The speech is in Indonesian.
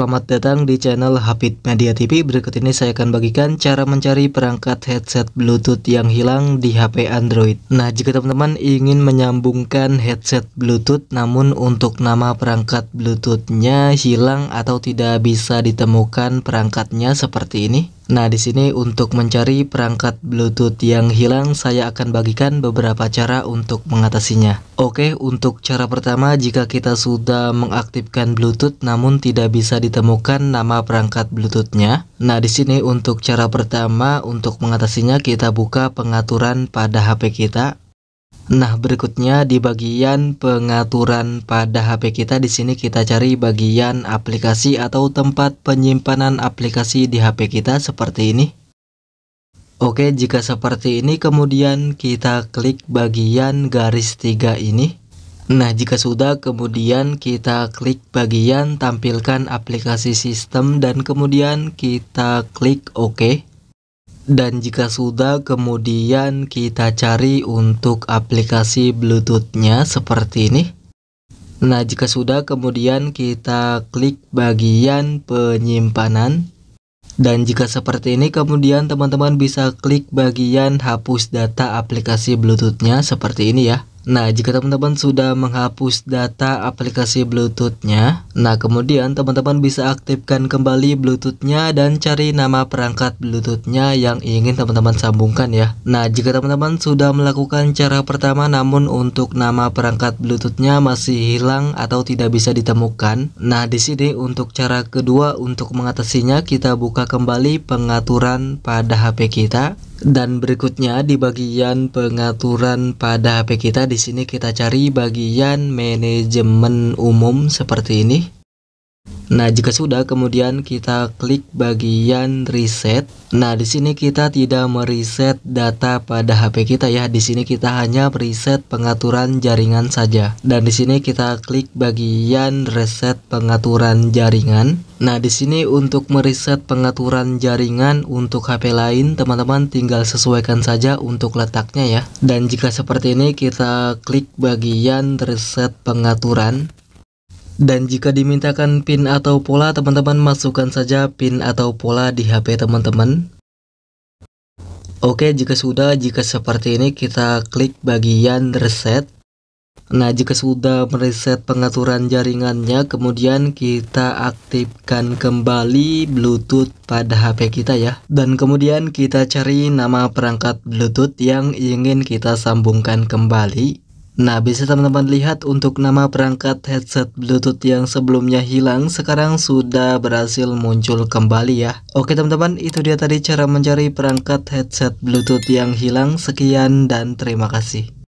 Selamat datang di channel Hafid Media TV. Berikut ini saya akan bagikan cara mencari perangkat headset Bluetooth yang hilang di HP Android. Nah, jika teman-teman ingin menyambungkan headset Bluetooth namun untuk nama perangkat Bluetooth-nya hilang atau tidak bisa ditemukan perangkatnya seperti ini. Nah, di sini untuk mencari perangkat Bluetooth yang hilang, saya akan bagikan beberapa cara untuk mengatasinya. Oke, untuk cara pertama, jika kita sudah mengaktifkan Bluetooth namun tidak bisa ditemukan nama perangkat Bluetoothnya. Nah, di sini untuk cara pertama untuk mengatasinya kita buka pengaturan pada HP kita. Nah, berikutnya di bagian pengaturan pada HP kita di sini kita cari bagian aplikasi atau tempat penyimpanan aplikasi di HP kita seperti ini. Oke, jika seperti ini kemudian kita klik bagian garis tiga ini. Nah, jika sudah kemudian kita klik bagian tampilkan aplikasi sistem dan kemudian kita klik OK dan jika sudah kemudian kita cari untuk aplikasi bluetoothnya seperti ini nah jika sudah kemudian kita klik bagian penyimpanan dan jika seperti ini kemudian teman-teman bisa klik bagian hapus data aplikasi bluetoothnya seperti ini ya Nah, jika teman-teman sudah menghapus data aplikasi Bluetooth-nya, nah kemudian teman-teman bisa aktifkan kembali Bluetooth-nya dan cari nama perangkat Bluetooth-nya yang ingin teman-teman sambungkan ya. Nah, jika teman-teman sudah melakukan cara pertama namun untuk nama perangkat Bluetooth-nya masih hilang atau tidak bisa ditemukan, nah di sini untuk cara kedua untuk mengatasinya kita buka kembali pengaturan pada HP kita dan berikutnya di bagian pengaturan pada HP kita di sini kita cari bagian manajemen umum seperti ini. Nah, jika sudah kemudian kita klik bagian reset. Nah, di sini kita tidak mereset data pada HP kita ya. Di sini kita hanya reset pengaturan jaringan saja. Dan di sini kita klik bagian reset pengaturan jaringan. Nah, di sini untuk mereset pengaturan jaringan untuk HP lain, teman-teman tinggal sesuaikan saja untuk letaknya ya. Dan jika seperti ini, kita klik bagian reset pengaturan. Dan jika dimintakan PIN atau pola, teman-teman masukkan saja PIN atau pola di HP teman-teman. Oke, jika sudah, jika seperti ini, kita klik bagian reset. Nah, jika sudah mereset pengaturan jaringannya, kemudian kita aktifkan kembali Bluetooth pada HP kita ya. Dan kemudian kita cari nama perangkat Bluetooth yang ingin kita sambungkan kembali. Nah, bisa teman-teman lihat untuk nama perangkat headset Bluetooth yang sebelumnya hilang, sekarang sudah berhasil muncul kembali ya. Oke teman-teman, itu dia tadi cara mencari perangkat headset Bluetooth yang hilang. Sekian dan terima kasih.